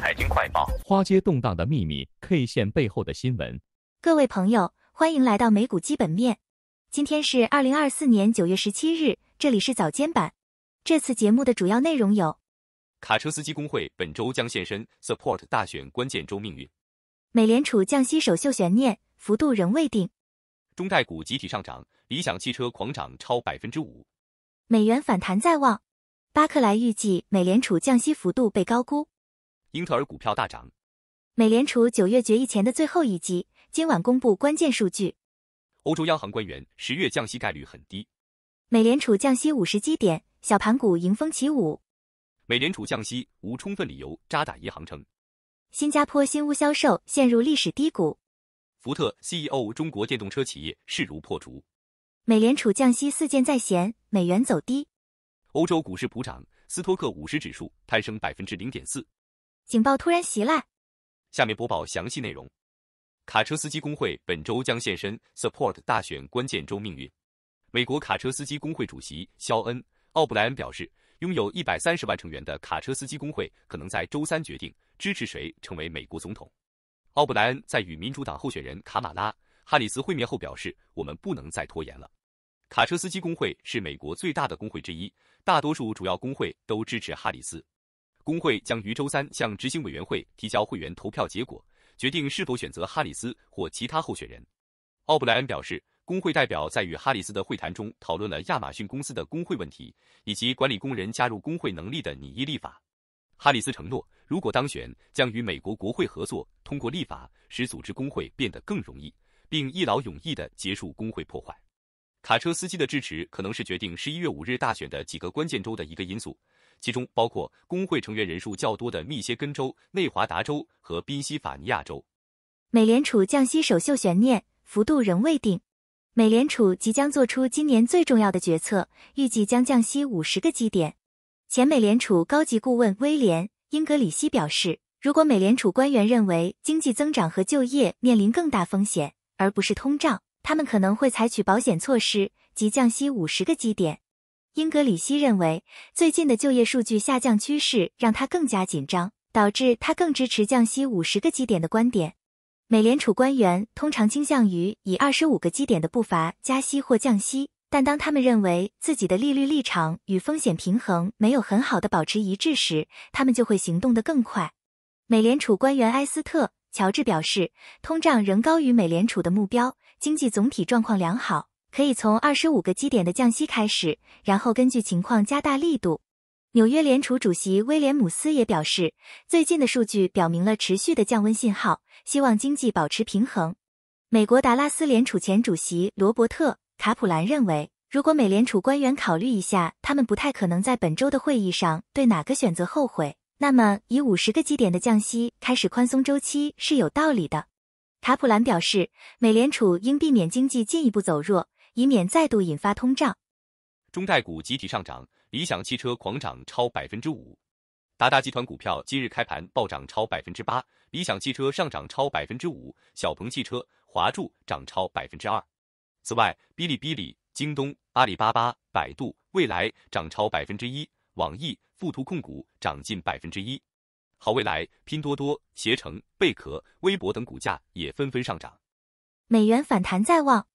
财经快报：花街动荡的秘密，K 线背后的新闻。各位朋友，欢迎来到美股基本面。今天是二零二四年九月十七日，这里是早间版。这次节目的主要内容有：卡车司机工会本周将现身，support 大选关键周命运。美联储降息首秀悬念，幅度仍未定。中概股集体上涨，理想汽车狂涨超百分之五。美元反弹在望，巴克莱预计美联储降息幅度被高估。英特尔股票大涨，美联储九月决议前的最后一击，今晚公布关键数据。欧洲央行官员十月降息概率很低。美联储降息五十基点，小盘股迎风起舞。美联储降息无充分理由，渣打银行称。新加坡新屋销售陷入历史低谷。福特 CEO 中国电动车企业势如破竹。美联储降息四箭在弦，美元走低。欧洲股市普涨，斯托克五十指数攀升百分之零点四。警报突然袭来，下面播报详细内容。卡车司机工会本周将现身，support 大选关键周命运。美国卡车司机工会主席肖恩·奥布莱恩表示，拥有一百三十万成员的卡车司机工会可能在周三决定支持谁成为美国总统。奥布莱恩在与民主党候选人卡马拉·哈里斯会面后表示：“我们不能再拖延了。”卡车司机工会是美国最大的工会之一，大多数主要工会都支持哈里斯。工会将于周三向执行委员会提交会员投票结果，决定是否选择哈里斯或其他候选人。奥布莱恩表示，工会代表在与哈里斯的会谈中讨论了亚马逊公司的工会问题，以及管理工人加入工会能力的拟议立法。哈里斯承诺，如果当选，将与美国国会合作，通过立法使组织工会变得更容易，并一劳永逸地结束工会破坏。卡车司机的支持可能是决定十一月五日大选的几个关键州的一个因素。其中包括工会成员人数较多的密歇根州、内华达州和宾夕法尼亚州。美联储降息首秀悬念，幅度仍未定。美联储即将做出今年最重要的决策，预计将降息五十个基点。前美联储高级顾问威廉·英格里希表示，如果美联储官员认为经济增长和就业面临更大风险，而不是通胀，他们可能会采取保险措施即降息五十个基点。英格里希认为，最近的就业数据下降趋势让他更加紧张，导致他更支持降息五十个基点的观点。美联储官员通常倾向于以二十五个基点的步伐加息或降息，但当他们认为自己的利率立场与风险平衡没有很好的保持一致时，他们就会行动得更快。美联储官员埃斯特·乔治表示，通胀仍高于美联储的目标，经济总体状况良好。可以从二十五个基点的降息开始，然后根据情况加大力度。纽约联储主席威廉姆斯也表示，最近的数据表明了持续的降温信号，希望经济保持平衡。美国达拉斯联储前主席罗伯特·卡普兰认为，如果美联储官员考虑一下，他们不太可能在本周的会议上对哪个选择后悔。那么，以五十个基点的降息开始宽松周期是有道理的。卡普兰表示，美联储应避免经济进一步走弱。以免再度引发通胀，中概股集体上涨，理想汽车狂涨超百分之五，达达集团股票今日开盘暴涨超百分之八，理想汽车上涨超百分之五，小鹏汽车、华住涨超百分之二。此外，哔哩哔哩、京东、阿里巴巴、百度、蔚来涨超百分之一，网易、富途控股涨近百分之一，好未来、拼多多、携程、贝壳、微博等股价也纷纷上涨。美元反弹在望。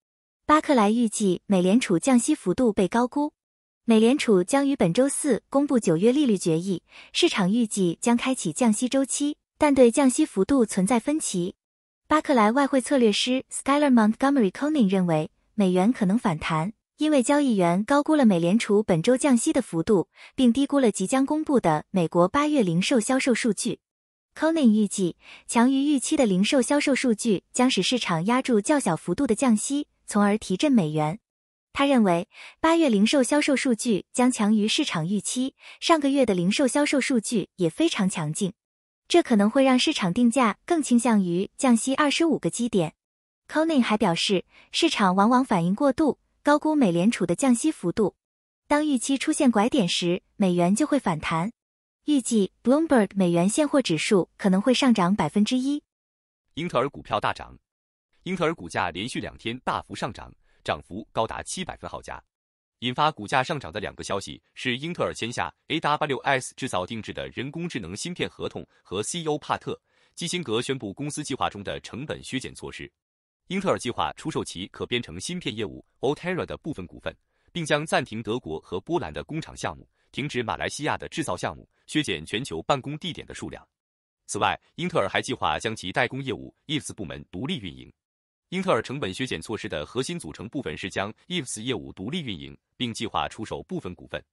巴克莱预计美联储降息幅度被高估。美联储将于本周四公布九月利率决议，市场预计将开启降息周期，但对降息幅度存在分歧。巴克莱外汇策略师 Schuyler Montgomery Conning 认为，美元可能反弹，因为交易员高估了美联储本周降息的幅度，并低估了即将公布的美国八月零售销售数据。Conning 预计，强于预期的零售销售数据将使市场压住较小幅度的降息。从而提振美元。他认为，八月零售销售数据将强于市场预期，上个月的零售销售数据也非常强劲，这可能会让市场定价更倾向于降息二十五个基点。Conin 还表示，市场往往反应过度，高估美联储的降息幅度。当预期出现拐点时，美元就会反弹。预计《Bloomberg》美元现货指数可能会上涨百分之一。英特尔股票大涨。英特尔股价连续两天大幅上涨，涨幅高达七百分号加。引发股价上涨的两个消息是：英特尔签下 AWS 制造定制的人工智能芯片合同，和 CEO 帕特基辛格宣布公司计划中的成本削减措施。英特尔计划出售其可编程芯片业务 o t e r a 的部分股份，并将暂停德国和波兰的工厂项目，停止马来西亚的制造项目，削减全球办公地点的数量。此外，英特尔还计划将其代工业务 i v s 部门独立运营。英特尔成本削减措施的核心组成部分是将 IFS 业务独立运营，并计划出售部分股份。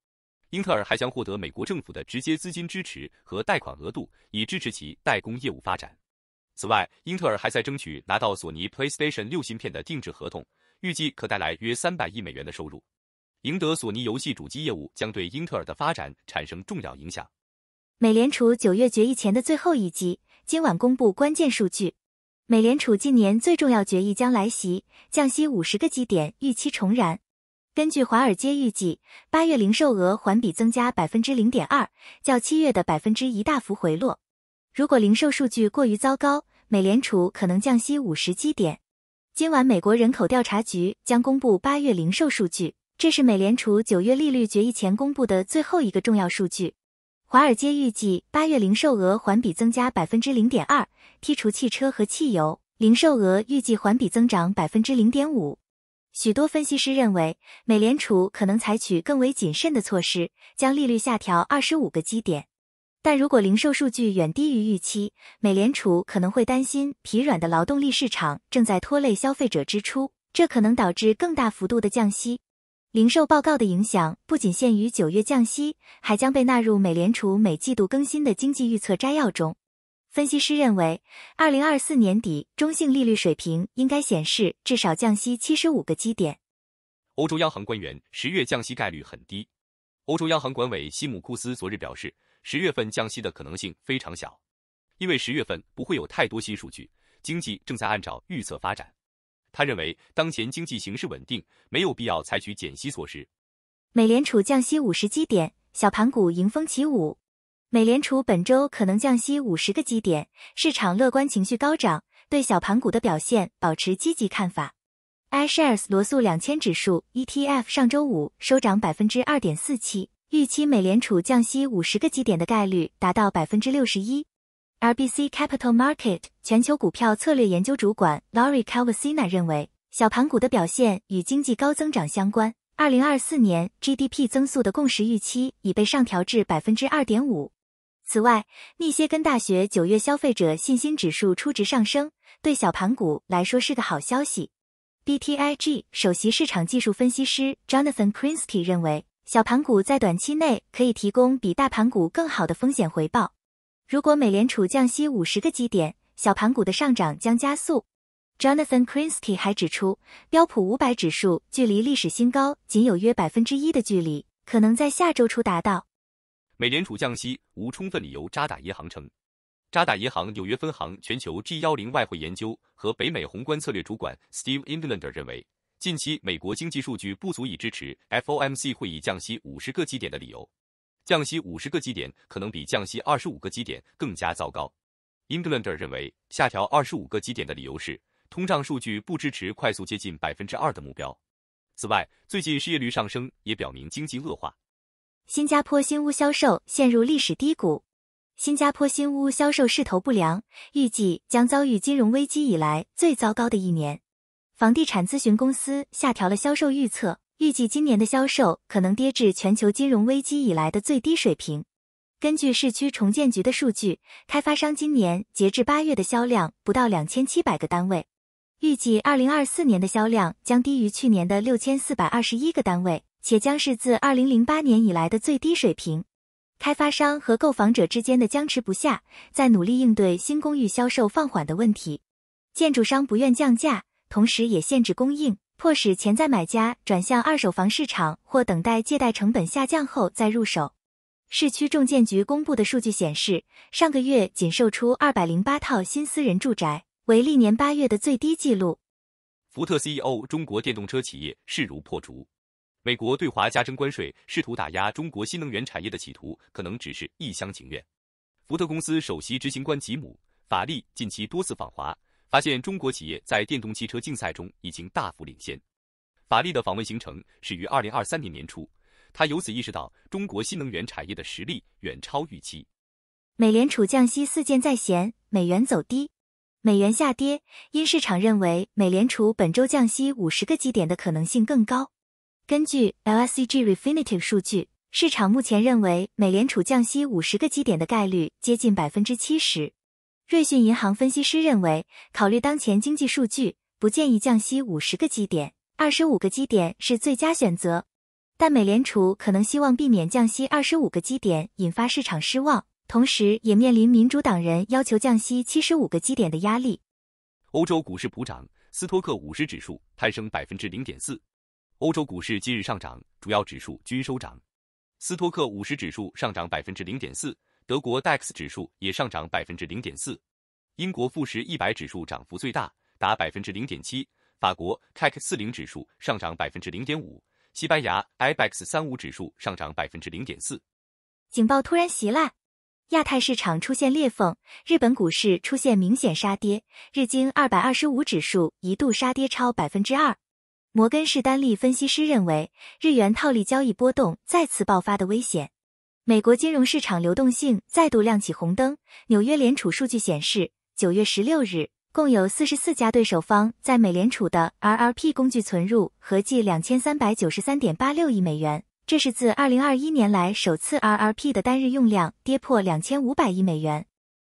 英特尔还将获得美国政府的直接资金支持和贷款额度，以支持其代工业务发展。此外，英特尔还在争取拿到索尼 PlayStation 6芯片的定制合同，预计可带来约三百亿美元的收入。赢得索尼游戏主机业务将对英特尔的发展产生重要影响。美联储九月决议前的最后一击，今晚公布关键数据。美联储近年最重要决议将来袭，降息五十个基点预期重燃。根据华尔街预计，八月零售额环比增加百分之零点二，较七月的百分之一大幅回落。如果零售数据过于糟糕，美联储可能降息五十基点。今晚，美国人口调查局将公布八月零售数据，这是美联储九月利率决议前公布的最后一个重要数据。华尔街预计八月零售额环比增加百分之零点二，剔除汽车和汽油，零售额预计环比增长百分之零点五。许多分析师认为，美联储可能采取更为谨慎的措施，将利率下调二十五个基点。但如果零售数据远低于预期，美联储可能会担心疲软的劳动力市场正在拖累消费者支出，这可能导致更大幅度的降息。零售报告的影响不仅限于九月降息，还将被纳入美联储每季度更新的经济预测摘要中。分析师认为，二零二四年底中性利率水平应该显示至少降息七十五个基点。欧洲央行官员十月降息概率很低。欧洲央行管委西姆库斯昨日表示，十月份降息的可能性非常小，因为十月份不会有太多新数据，经济正在按照预测发展。他认为当前经济形势稳定，没有必要采取减息措施。美联储降息五十基点，小盘股迎风起舞。美联储本周可能降息五十个基点，市场乐观情绪高涨，对小盘股的表现保持积极看法。iShares 罗素两千指数 ETF 上周五收涨百分之二点四七，预期美联储降息五十个基点的概率达到百分之六十一。RBC Capital m a r k e t 全球股票策略研究主管 Lori c a l v a s s i n a 认为，小盘股的表现与经济高增长相关。二零二四年 GDP 增速的共识预期已被上调至百分之二点五。此外，密歇根大学九月消费者信心指数初值上升，对小盘股来说是个好消息。B T I G 首席市场技术分析师 Jonathan k r i n s k y 认为，小盘股在短期内可以提供比大盘股更好的风险回报。如果美联储降息五十个基点，小盘股的上涨将加速。Jonathan Kinsky 还指出，标普五百指数距离历史新高仅有约百分之一的距离，可能在下周初达到。美联储降息无充分理由，渣打银行称。渣打银行纽约分行全球 G 幺零外汇研究和北美宏观策略主管 Steve Englander 认为，近期美国经济数据不足以支持 FOMC 会议降息五十个基点的理由。降息五十个基点可能比降息二十五个基点更加糟糕。英格兰人认为下调二十五个基点的理由是通胀数据不支持快速接近百分之二的目标。此外，最近失业率上升也表明经济恶化。新加坡新屋销售陷入历史低谷。新加坡新屋销售势头不良，预计将遭遇金融危机以来最糟糕的一年。房地产咨询公司下调了销售预测。预计今年的销售可能跌至全球金融危机以来的最低水平。根据市区重建局的数据，开发商今年截至八月的销量不到两千七百个单位，预计二零二四年的销量将低于去年的六千四百二十一个单位，且将是自二零零八年以来的最低水平。开发商和购房者之间的僵持不下，在努力应对新公寓销售放缓的问题。建筑商不愿降价，同时也限制供应。迫使潜在买家转向二手房市场，或等待借贷成本下降后再入手。市区重建局公布的数据显示，上个月仅售出二百零八套新私人住宅，为历年八月的最低纪录。福特 CEO 中国电动车企业势如破竹。美国对华加征关税，试图打压中国新能源产业的企图，可能只是一厢情愿。福特公司首席执行官吉姆·法利近期多次访华。发现中国企业在电动汽车竞赛中已经大幅领先。法利的访问行程始于二零二三年年初，他由此意识到中国新能源产业的实力远超预期。美联储降息四件在弦，美元走低，美元下跌，因市场认为美联储本周降息五十个基点的可能性更高。根据 LSEG Refinitiv 数据，市场目前认为美联储降息五十个基点的概率接近百分之七十。瑞信银行分析师认为，考虑当前经济数据，不建议降息五十个基点，二十五个基点是最佳选择。但美联储可能希望避免降息二十五个基点引发市场失望，同时也面临民主党人要求降息七十五个基点的压力。欧洲股市普涨，斯托克五十指数攀升百分之零点四。欧洲股市今日上涨，主要指数均收涨，斯托克五十指数上涨百分之零点四。德国 DAX 指数也上涨百分之零点四，英国富时一百指数涨幅最大，达百分之零点七，法国 CAC 四零指数上涨百分之零点五，西班牙 Ibex 三五指数上涨百分之零点四。警报突然袭来，亚太市场出现裂缝，日本股市出现明显杀跌，日经二百二十五指数一度杀跌超百分之二。摩根士丹利分析师认为，日元套利交易波动再次爆发的危险。美国金融市场流动性再度亮起红灯。纽约联储数据显示，九月十六日共有四十四家对手方在美联储的 RRP 工具存入合计两千三百九十三点八六亿美元，这是自二零二一年来首次 RRP 的单日用量跌破两千五百亿美元。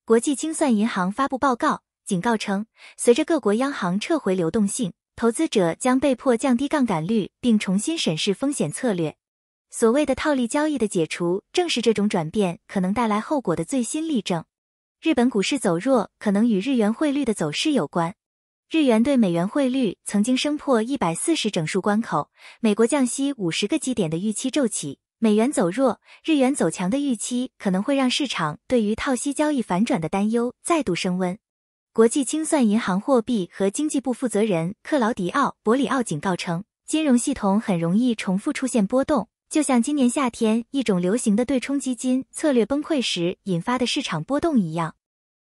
国际清算银行发布报告，警告称，随着各国央行撤回流动性，投资者将被迫降低杠杆率，并重新审视风险策略。所谓的套利交易的解除，正是这种转变可能带来后果的最新例证。日本股市走弱可能与日元汇率的走势有关。日元对美元汇率曾经升破一百四十整数关口，美国降息五十个基点的预期骤起，美元走弱，日元走强的预期可能会让市场对于套息交易反转的担忧再度升温。国际清算银行货币和经济部负责人克劳迪奥·博里奥警告称，金融系统很容易重复出现波动。就像今年夏天一种流行的对冲基金策略崩溃时引发的市场波动一样。